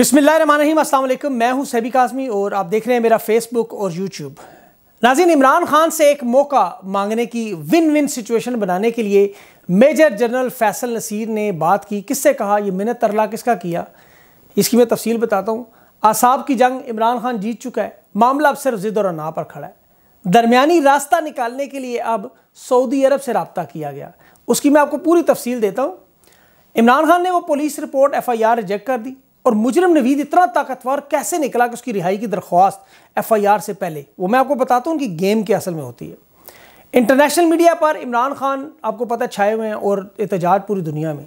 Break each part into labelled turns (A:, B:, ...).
A: बसमिलकुम मैं हूं सैबिक आजमी और आप देख रहे हैं मेरा फेसबुक और यूट्यूब नाजिन इमरान खान से एक मौका मांगने की विन विन सिचुएशन बनाने के लिए मेजर जनरल फैसल नसीर ने बात की किससे कहा यह मिनत तरला किसका किया इसकी मैं तफसील बताता हूँ आसाब की जंग इमरान खान जीत चुका है मामला अब सिर्फ ज़िद और अना पर खड़ा है दरमिया रास्ता निकालने के लिए अब सऊदी अरब से रबता किया गया उसकी मैं आपको पूरी तफसील देता हूँ इमरान खान ने वो police report F I R reject कर दी और मुजरम नवीद इतना ताकतवर कैसे निकला कि उसकी रिहाई की दरख्वास्त एफ आई आर से पहले वो मैं आपको बताता हूँ उनकी गेम के असल में होती है इंटरनेशनल मीडिया पर इमरान खान आपको पता है छाए हुए हैं और एहतजाज पूरी दुनिया में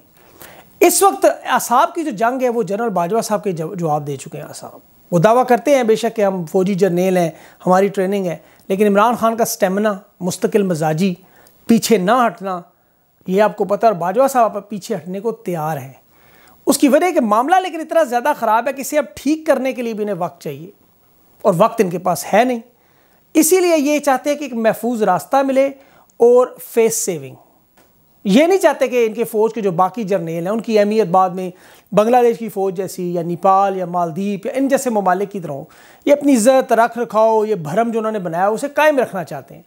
A: इस वक्त असाब की जो जंग है वो जनरल बाजवा साहब के जवाब दे चुके हैं असाब वो दावा करते हैं बेशक कि हम फौजी जर्नेल हैं हमारी ट्रेनिंग है लेकिन इमरान खान का स्टेमिना मुस्तकिल मजाजी पीछे ना हटना ये आपको पता है और बाजवा साहब पीछे हटने को तैयार हैं उसकी वजह कि मामला लेकिन इतना ज़्यादा ख़राब है कि इसे अब ठीक करने के लिए भी इन्हें वक्त चाहिए और वक्त इनके पास है नहीं इसीलिए ये चाहते हैं कि एक महफूज रास्ता मिले और फेस सेविंग ये नहीं चाहते कि इनके फ़ौज के जो बाकी जर्नेल हैं उनकी अहमियत बाद में बांग्लादेश की फ़ौज जैसी या नेपाल या मालदीप या इन जैसे ममालिक की तरह ये अपनी इज़्ज़त रख रखाव ये भरम जो उन्होंने बनाया उसे कायम रखना चाहते हैं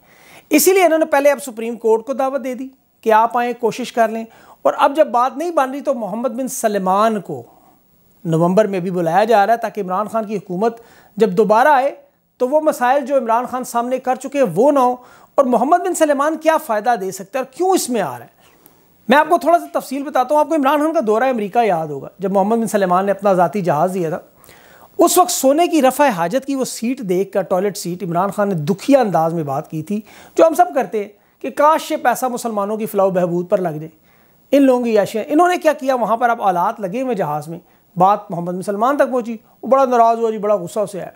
A: इसीलिए इन्होंने पहले अब सुप्रीम कोर्ट को दावत दे दी कि आप आएँ कोशिश कर लें और अब जब बात नहीं बन रही तो मोहम्मद बिन सलमान को नवंबर में भी बुलाया जा रहा है ताकि इमरान खान की हुकूमत जब दोबारा आए तो वो मसाइल जो इमरान खान सामने कर चुके हैं वो ना हो और मोहम्मद बिन सलमान क्या फ़ायदा दे सकते हैं और क्यों इसमें आ रहा है मैं आपको थोड़ा सा तफसील बताता हूँ आपको इमरान खान का दौरा अमरीका याद होगा जब मोहम्मद बिन सलमान ने अपना ज़ाती जहाज़ दिया था उस वक्त सोने की रफ़ा हाजत की वो सीट देख कर टॉयलेट सीट इमरान खान ने दुखिया अंदाज में बात की थी जो हम सब करते हैं कि काश ये पैसा मुसलमानों की फ़लाह बहबूद पर लग जाए इन लोगों की याशियाँ इन्होंने क्या किया वहाँ पर आप आलात लगे हुए जहाज़ में बात मोहम्मद मुसलमान तक पहुँची वो बड़ा नाराज़ हुआ जी बड़ा गुस्सा उसे आया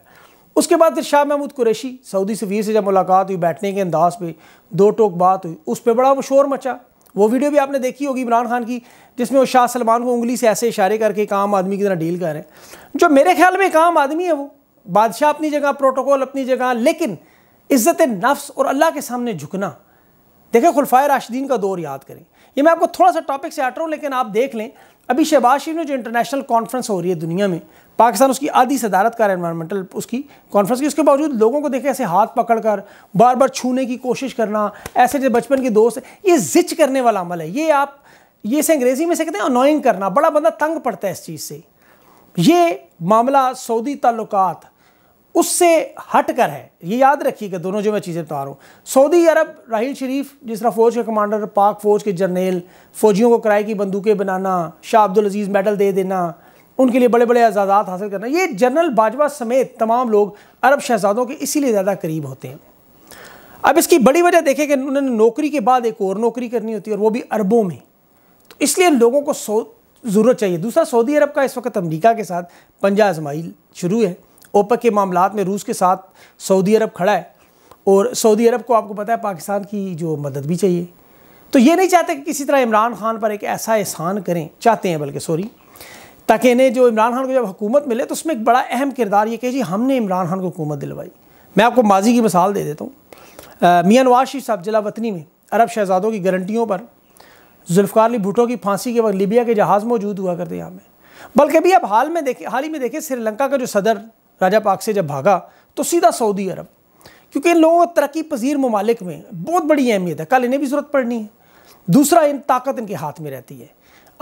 A: उसके बाद फिर शाह महमूद कुरैशी सऊदी सफ़ीर से जब मुलाकात हुई बैठने के अंदाज पे दो टोक बात हुई उस पर बड़ा वो शोर मचा वो वीडियो भी आपने देखी होगी इमरान खान की जिसमें वो शाह सलमान को उंगली से ऐसे इशारे करके एक आम आदमी की तरह डील कर रहे हैं जो मेरे ख्याल में एक आम आदमी है वो बादशाह अपनी जगह प्रोटोकॉल अपनी जगह लेकिन इज़्ज़त नफ्स और अल्लाह के सामने झुकना देखें खुलफा राशिदीन का दौर याद करें ये मैं आपको थोड़ा सा टॉपिक से हट रहा हूँ लेकिन आप देख लें अभी शहबाज शरीफ ने जो इंटरनेशनल कॉन्फ्रेंस हो रही है दुनिया में पाकिस्तान उसकी आधी सदारत कर एनवायरमेंटल उसकी कॉन्फ्रेंस की उसके बावजूद लोगों को देखे ऐसे हाथ पकड़कर बार बार छूने की कोशिश करना ऐसे जो बचपन के दोस्त ये जिच करने वाला अमल है ये आप ये इसे अंग्रेज़ी में से कहते हैं अनोइंग करना बड़ा बंदा तंग पड़ता है इस चीज़ से ये मामला सऊदी ताल्लुकात उससे हट कर है ये याद रखिएगा दोनों जो मैं चीज़ें बता रहा हूँ सऊदी अरब राहिल शरीफ जिस तरह फ़ौज के कमांडर पाक फ़ौज के जर्नेल फ़ौजियों को किराए की बंदूकें बनाना शाह अब्दुल अजीज़ मेडल दे देना उनके लिए बड़े बड़े आज़ादात हासिल करना ये जनरल बाजवा समेत तमाम लोग अरब शहजादों के इसीलिए ज़्यादा करीब होते हैं अब इसकी बड़ी वजह देखें कि उन्होंने नौकरी के बाद एक और नौकरी करनी होती है और वो भी अरबों में तो इसलिए लोगों को ज़रूरत चाहिए दूसरा सऊदी अरब का इस वक्त अमरीका के साथ पंजा आजमाई शुरू है ओपक के मामला में रूस के साथ सऊदी अरब खड़ा है और सऊदी अरब को आपको पता है पाकिस्तान की जो मदद भी चाहिए तो ये नहीं चाहते कि किसी तरह इमरान खान पर एक ऐसा एहसान करें चाहते हैं बल्कि सॉरी ताकि इन्हें जो इमरान खान को जब हुकूमत मिले तो उसमें एक बड़ा अहम किरदार ये कहे जी हमने इमरान खान को हुकूमत दिलवाई मैं आपको माजी की मिसाल दे देता हूँ मियाँ नवाज शरीफ साहब जिला वतनी में अरब शहजादों की गारंटियों पर जुल्फ़ार अली भुटो की फांसी के वक्त लीबिया के जहाज़ मौजूद हुआ करते यहाँ में बल्कि अभी अब हाल में देखे हाल ही में देखें श्रीलंका का जो सदर राजा पाक से जब भागा तो सीधा सऊदी अरब क्योंकि इन लोगों को तरक्की पजीर ममालिक में बहुत बड़ी अहमियत है कल इन्हें भी ज़रूरत पड़नी है दूसरा इन ताकत इनके हाथ में रहती है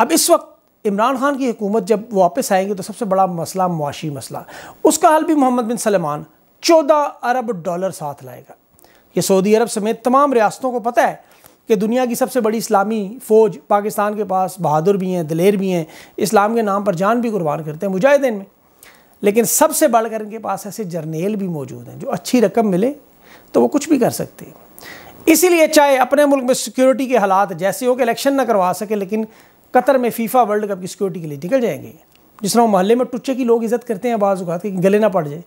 A: अब इस वक्त इमरान खान की हुकूमत जब वापस आएंगे तो सबसे बड़ा मसला मुआशी मसला उसका हल भी मोहम्मद बिन सलमान चौदह अरब डॉलर साथ लाएगा ये सऊदी अरब समेत तमाम रियासतों को पता है कि दुनिया की सबसे बड़ी इस्लामी फ़ौज पाकिस्तान के पास बहादुर भी हैं दलेर भी हैं इस्लाम के नाम पर जान भी कुर्बान करते हैं मुजाहिदीन में लेकिन सबसे बढ़कर इनके पास ऐसे जर्नेल भी मौजूद हैं जो अच्छी रकम मिले तो वो कुछ भी कर सकते हैं इसीलिए चाहे अपने मुल्क में सिक्योरिटी के हालात जैसे हो कि इलेक्शन ना करवा सके लेकिन कतर में फीफा वर्ल्ड कप की सिक्योरिटी के लिए निकल जाएंगे जिस तरह मोहल्ले में टुच्चे की लोग इज्जत करते हैं बाज़ अवत गले ना पड़ जाए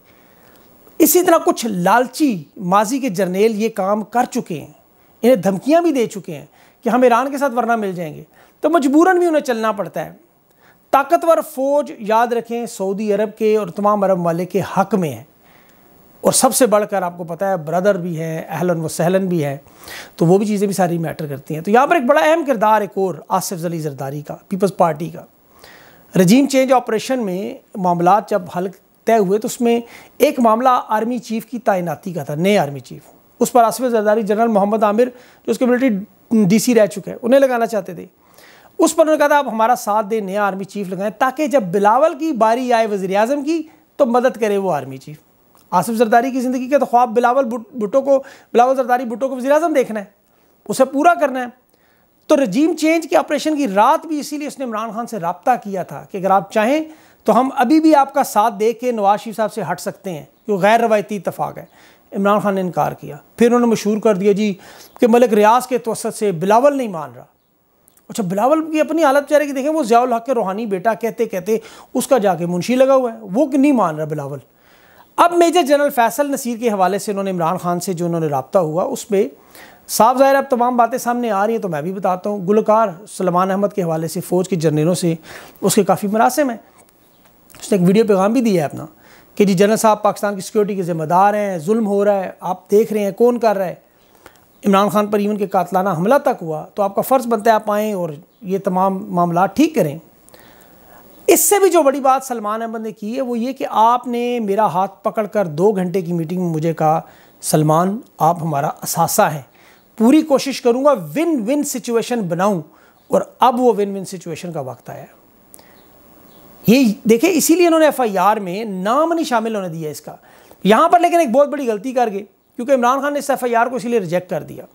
A: इसी तरह कुछ लालची माजी के जर्नेल ये काम कर चुके हैं इन्हें धमकियाँ भी दे चुके हैं कि हम ईरान के साथ वरना मिल जाएंगे तो मजबूरन भी उन्हें चलना पड़ता है ताकतवर फौज याद रखें सऊदी अरब के और तमाम अरब वाले के हक में है और सबसे बढ़कर आपको पता है ब्रदर भी हैं अहलन व सहलन भी है तो वो भी चीज़ें भी सारी मैटर करती हैं तो यहाँ पर एक बड़ा अहम किरदार एक और आसिफ अली जरदारी का पीपल्स पार्टी का रजीम चेंज ऑपरेशन में मामला जब हल तय हुए तो उसमें एक मामला आर्मी चीफ की तैनाती का था नए आर्मी चीफ उस पर आसिफ जरदारी जनरल मोहम्मद आमिर जो उसके मिलिट्री डी रह चुके हैं उन्हें लगाना चाहते थे उस पर उन्होंने कहा था आप हमारा साथ दें नया आर्मी चीफ लगाएं ताकि जब बिलावल की बारी आए वजी अजम की तो मदद करे वो आर्मी चीफ आसिफ जरदारी की ज़िंदगी के तो ख्वाब बिलावल भुटो को बिलावल जरदारी भुटो को वजी अजम देखना है उसे पूरा करना है तो रजीम चेंज के ऑपरेशन की रात भी इसीलिए उसने इमरान खान से रबता किया था कि अगर आप चाहें तो हम अभी भी आपका साथ दे के नवाज शरीफ साहब से हट सकते हैं क्योंकि गैर रवायती इतफाक़ है इमरान खान ने इनकार किया फिर उन्होंने मशहूर कर दिया जी कि मलिक रियाज के तोसत से बिलावल नहीं मान रहा अच्छा बिलावल की अपनी हालत चेहरे की देखें वो जयाल हक के रूहानी बेटा कहते कहते उसका जाके मुंशी लगा हुआ है वो नहीं मान रहा बिलावल अब मेजर जनरल फैसल नसीर के हवाले से उन्होंने इमरान खान से जो उन्होंने रबता हुआ उस पर साफ ज़ाहिर अब तमाम बातें सामने आ रही हैं तो मैं भी बताता हूँ गुलकार सलमान अहमद के हवाले से फ़ौज के जनरलों से उसके काफ़ी मरासम हैं उसने एक वीडियो पैगाम भी दिया है अपना कि जी जनरल साहब पाकिस्तान की सिक्योरिटी के ज़िम्मेदार हैं जुल्म हो रहा है आप देख रहे हैं कौन कर रहा है इमरान खान पर इवन के कातलाना हमला तक हुआ तो आपका फ़र्ज़ बनता है आप आएँ और ये तमाम मामला ठीक करें इससे भी जो बड़ी बात सलमान अहमद ने की है वो ये कि आपने मेरा हाथ पकड़ कर दो घंटे की मीटिंग में मुझे कहा सलमान आप हमारा असासा हैं पूरी कोशिश करूँगा विन विन सिचुएशन बनाऊँ और अब वो विन विन सिचुएशन का वक्त आया ये देखिए इसीलिए इन्होंने आर में नाम नहीं शामिल होने दिया इसका यहाँ पर लेकिन एक बहुत बड़ी गलती कर गए क्योंकि इमरान खान ने इस एफ़ आई आर को इसीलिए रिजेक्ट कर दिया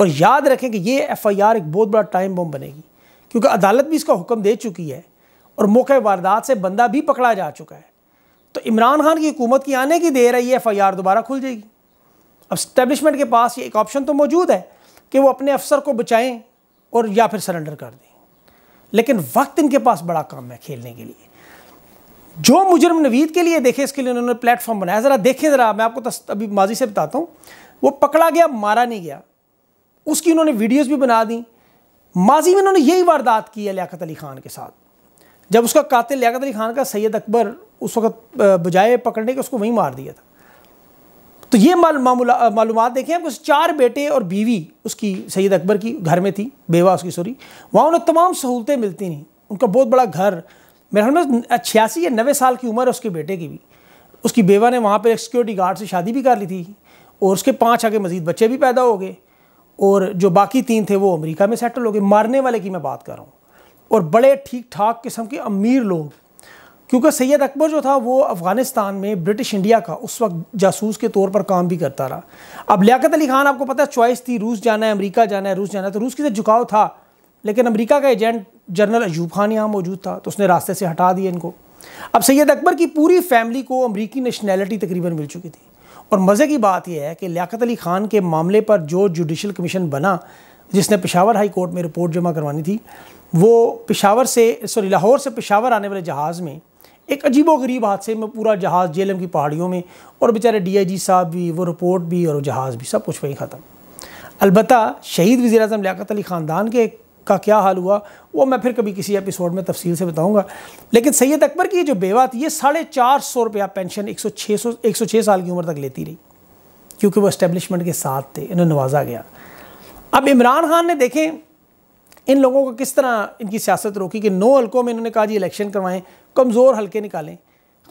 A: और याद रखें कि ये एफ़ आई आर एक बहुत बड़ा टाइम बम बनेगी क्योंकि अदालत भी इसका हुक्म दे चुकी है और मौके वारदात से बंदा भी पकड़ा जा चुका है तो इमरान खान की हुकूमत की आने की देर है ये एफ़ आई आर दोबारा खुल जाएगी अब स्टैब्लिशमेंट के पास ये एक ऑप्शन तो मौजूद है कि वो अपने अफसर को बचाएं और या फिर सरेंडर कर दें लेकिन वक्त इनके पास बड़ा काम है खेलने के लिए जो मुजरम नवीद के लिए देखे इसके लिए उन्होंने प्लेटफॉर्म बनाया ज़रा देखें ज़रा मैं आपको अभी माजी से बताता हूँ वो पकड़ा गया मारा नहीं गया उसकी उन्होंने वीडियोज़ भी बना दी माजी में उन्होंने यही वारदात की है लियात अली ख़ान के साथ जब उसका कातिल लियात अली ख़ान का सैयद अकबर उस वक्त बजाय पकड़ने के उसको वहीं मार दिया था तो ये मालूम देखें आपको चार बेटे और बीवी उसकी सैयद अकबर की घर में थी बेवा उसकी सॉरी वहाँ उन्हें तमाम सहूलतें मिलती नहीं उनका बहुत बड़ा घर मेरे ख्याल में छियासी या नबे साल की उम्र है उसके बेटे की भी उसकी बेवा ने वहाँ पर एक सिक्योरिटी गार्ड से शादी भी कर ली थी और उसके पाँच आगे मज़ीद बच्चे भी पैदा हो गए और जो बाकी तीन थे वो अमेरिका में सेटल हो गए मारने वाले की मैं बात कर रहा हूँ और बड़े ठीक ठाक किस्म के अमीर लोग क्योंकि सैयद अकबर जो था वो अफ़गानिस्तान में ब्रिटिश इंडिया का उस वक्त जासूस के तौर पर काम भी करता रहा अब लियाकत अली खान आपको पता है चॉइस थी रूस जाना है अमेरिका जाना है रूस जाना है तो रूस की से तो झुकाव था लेकिन अमेरिका का एजेंट जनरल अयूब खान यहाँ मौजूद था तो उसने रास्ते से हटा दिया इनको अब सैयद अकबर की पूरी फैमिली को अमरीकी नेशनैलिटी तकरीबन मिल चुकी थी और मज़े की बात यह है कि लियाकत अली ख़ान के मामले पर जो जुडिशल कमीशन बना जिसने पिशावर हाई कोर्ट में रिपोर्ट जमा करवानी थी वो पिशावर से सॉरी लाहौर से पिशावर आने वाले जहाज़ में एक अजीब गरीब हादसे में पूरा जहाज़ जेलम की पहाड़ियों में और बेचारे जी साहब भी वो रिपोर्ट भी और जहाज़ भी सब कुछ वहीं ख़त्म अलबत् शहीद वज़ी अजम लियात अली ख़ानदान के का क्या हाल हुआ वो मैं फिर कभी किसी एपिसोड में तफसील से बताऊंगा लेकिन सैयद अकबर की जो बेवा थी ये साढ़े चार सौ रुपया पेंशन एक सौ छः सौ एक सौ छः साल की उम्र तक लेती रही क्योंकि वो इस्टेब्लिशमेंट के साथ थे इन्हें नवाजा गया अब इमरान खान ने देखें इन लोगों को किस तरह इनकी सियासत रोकी कि नौ हल्कों में इन्होंने कहा जी इलेक्शन करवाएं कमज़ोर हल्के निकालें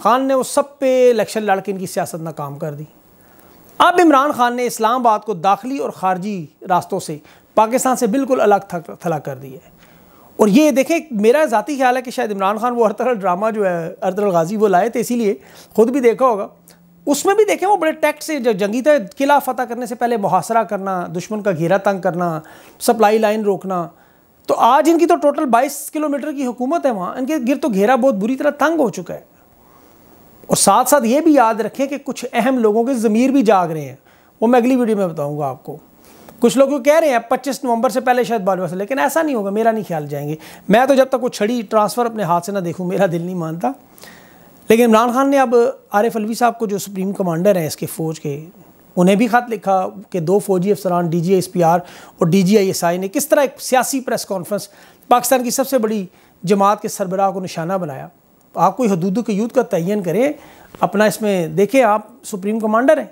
A: खान ने वो सब पे इलेक्शन लड़के इनकी सियासत नाकाम कर दी अब इमरान खान ने इस्लामाबाद को दाखिली और खारजी रास्तों से पाकिस्तान से बिल्कुल अलग थला कर दी है और ये देखें मेरा ज़ाती ख्याल है कि शायद इमरान खान वो अरतरल ड्रामा जो है अरतरल गाजी वो लाए थे इसीलिए ख़ुद भी देखा होगा उसमें भी देखें वो बड़े टैक्ट से जंगी थे किला फतह करने से पहले मुहासरा करना दुश्मन का घेरा तंग करना सप्लाई लाइन रोकना तो आज इनकी तो टोटल 22 किलोमीटर की हुकूमत है वहाँ इनके गिर तो घेरा बहुत बुरी तरह तंग हो चुका है और साथ साथ ये भी याद रखें कि कुछ अहम लोगों के ज़मीर भी जाग रहे हैं वो मैं अगली वीडियो में बताऊँगा आपको कुछ लोग कह रहे हैं पच्चीस नवंबर से पहले शायद बाल से लेकिन ऐसा नहीं होगा मेरा नहीं ख्याल जाएंगे मैं तो जब तक वो छड़ी ट्रांसफ़र अपने हाथ से ना देखूँ मेरा दिल नहीं मानता लेकिन इमरान खान ने अब आरिफ अलवी साहब को जो सुप्रीम कमांडर हैं इसके फ़ौज के उन्हें भी खत लिखा कि दो फौजी अफसरान D G S P R और D G I S I ने किस तरह एक सियासी प्रेस कॉन्फ्रेंस पाकिस्तान की सबसे बड़ी जमात के सरबराह को निशाना बनाया आप कोई हदूद के यूथ का तयन करें अपना इसमें देखें आप सुप्रीम कमांडर हैं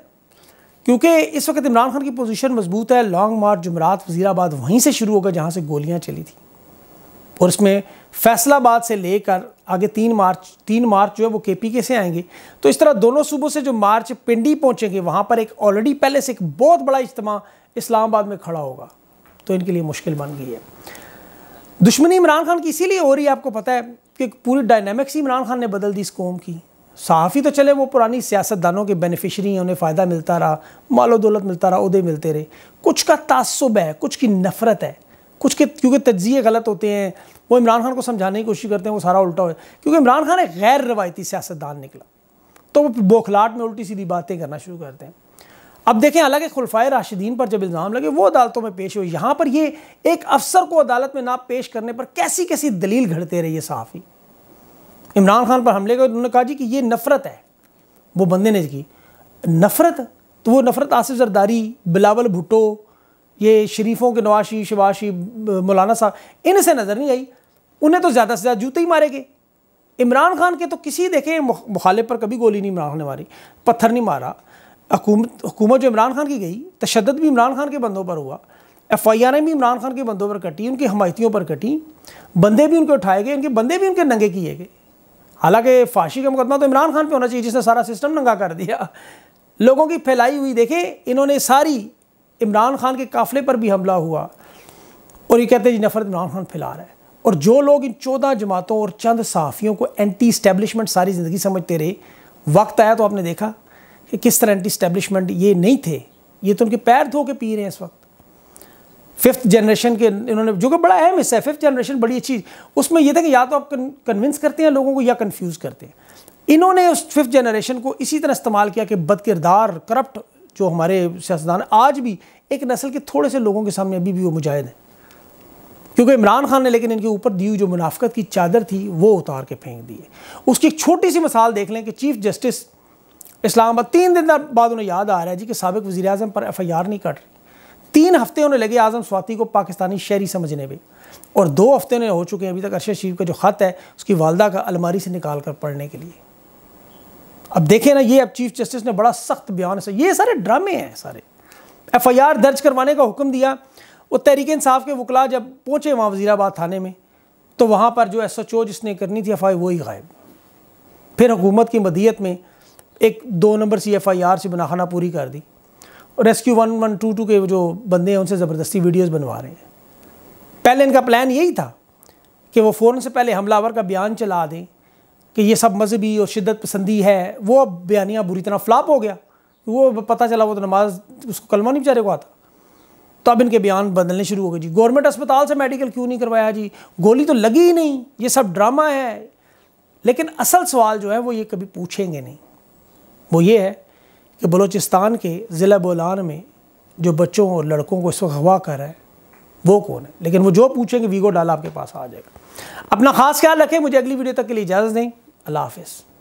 A: क्योंकि इस वक्त इमरान खान की पोजीशन मजबूत है लॉन्ग मार्च जमरात वजीराबाद वहीं से शुरू होगा जहाँ से गोलियाँ चली थी और इसमें फैसलाबाद से लेकर आगे तीन मार्च तीन मार्च जो है वो के पी के से आएंगे तो इस तरह दोनों सूबों से जो मार्च पिंडी पहुँचेंगे वहाँ पर एक ऑलरेडी पहले से एक बहुत बड़ा इज्तम इस्लामाबाद में खड़ा होगा तो इनके लिए मुश्किल बन गई है दुश्मनी इमरान खान की इसीलिए हो रही है आपको पता है कि पूरी डायनेमिक्स ही इमरान खान ने बदल दी इस कौम की सहाफ़ी तो चले वो पुरानी सियासतदानों के बेनिफिशरी हैं उन्हें फ़ायदा मिलता रहा मालो दौलत मिलता रहा उदे मिलते रहे कुछ का तसब है कुछ की नफ़रत है कुछ के क्योंकि तजिए गलत होते हैं वो इमरान खान को समझाने की कोशिश करते हैं वो सारा उल्टा हो क्योंकि इमरान खान एक गैर रवायती सियासतदान निकला तो वो बौखलाट में उल्टी सीधी बातें करना शुरू करते हैं अब देखें हालांकि खुलफाए राशिदीन पर जब इल्ज़ाम लगे वो अदालतों में पेश हुए यहाँ पर ये एक अफसर को अदालत में ना पेश करने पर कैसी कैसी दलील घड़ते रही है सहाफ़ी इमरान खान पर हमले का उन्होंने कहा जी कि ये नफ़रत है वो बंदे ने की नफ़रत तो वो नफ़रत आसिफ जरदारी बिलावल भुट्टो ये शरीफों के नवाशी शबाशी मौलाना साहब इनसे नज़र नहीं आई उन्हें तो ज़्यादा से ज़्यादा जूते ही मारे गए इमरान खान के तो किसी देखे मुखालिफ पर कभी गोली नहीं मारने वाली मारी पत्थर नहीं मारा हुकूमत हुकूमत जो इमरान खान की गई तशद भी इमरान खान के बंदों पर हुआ एफ आई आर भी इमरान खान के बंदों पर कटी उनकी हमायतियों पर कटी बंदे भी उनके उठाए गए उनके बंदे भी उनके नंगे किए गए हालांकि फांसी का मुकदमा तो इमरान खान पे होना चाहिए जिसने सारा सिस्टम नंगा कर दिया लोगों की फैलाई हुई देखे इन्होंने सारी इमरान खान के काफिले पर भी हमला हुआ और ये कहते हैं जी नफरत इमरान खान फैला रहा है और जो लोग इन चौदह जमातों और चंद सहाफ़ियों को एंटी इस्टेबलिशमेंट सारी ज़िंदगी समझते रहे वक्त आया तो आपने देखा कि किस तरह एंटी इस्टेबलिशमेंट ये नहीं थे ये तो उनके पैर धो के पी रहे हैं इस वक्त फिफ्थ जनरेशन के इन्होंने जो कि बड़ा अहम हिस्सा है फिफ्थ जनरेशन बड़ी अच्छी उसमें यह था कि या तो आप कन्विंस करते हैं लोगों को या कन्फ्यूज़ करते हैं इन्होंने उस फिफ्थ जनरेशन को इसी तरह इस्तेमाल किया कि किरदार करप्ट जो हमारे सियासतदान आज भी एक नस्ल के थोड़े से लोगों के सामने अभी भी वो मुजाहिद हैं क्योंकि इमरान खान ने लेकिन इनके ऊपर दी हुई जो मुनाफ्त की चादर थी वो उतार के फेंक दी है उसकी एक छोटी सी मिसाल देख लें कि चीफ जस्टिस इस्लामाबाद तीन दिन बाद उन्हें याद आ रहा है जी कि सबक वजी अजम पर एफ आई आर नहीं कट रही तीन हफ्ते होने लगे आजम स्वाति को पाकिस्तानी शहरी समझने में और दो हफ्ते ने हो चुके हैं अभी तक अरशद शरीफ का जो ख़त है उसकी वालदा का अलमारी से निकाल कर पढ़ने के लिए अब देखें ना ये अब चीफ जस्टिस ने बड़ा सख्त बयान से ये सारे ड्रामे हैं सारे एफ आई आर दर्ज करवाने का हुक्म दिया वो तहरीक इंसाफ के वकला जब पहुँचे वहाँ वजीराबाद थाने में तो वहाँ पर जो एस एच ओ जिसने करनी थी एफ आई वही गायब फिर हुकूमत की मदीयत में एक दो number C F I R से मनाखाना पूरी कर दी rescue one one two two के जो बंदे हैं उनसे ज़बरदस्ती वीडियोस बनवा रहे हैं पहले इनका प्लान यही था कि वो फ़ौरन से पहले हमलावर का बयान चला दें कि ये सब मजहबी और शिदत पसंदी है वो अब बयानियाँ बुरी तरह फ्लाप हो गया वो पता चला वो तो नमाज उसको कलमा नहीं बेचारे को आता तो अब इनके बयान बदलने शुरू हो गए जी गवर्नमेंट अस्पताल से मेडिकल क्यों नहीं करवाया जी गोली तो लगी ही नहीं ये सब ड्रामा है लेकिन असल सवाल जो है वो ये कभी पूछेंगे नहीं वो ये है कि बलूचिस्तान के ज़िला बोलान में जो बच्चों और लड़कों को इस वक्त हवा कर रहे हैं वो कौन है लेकिन वो जो पूछेंगे वीगो डाला आपके पास आ जाएगा अपना खास ख्याल रखें मुझे अगली वीडियो तक के लिए इजाज़त दें अल्लाह हाफिज़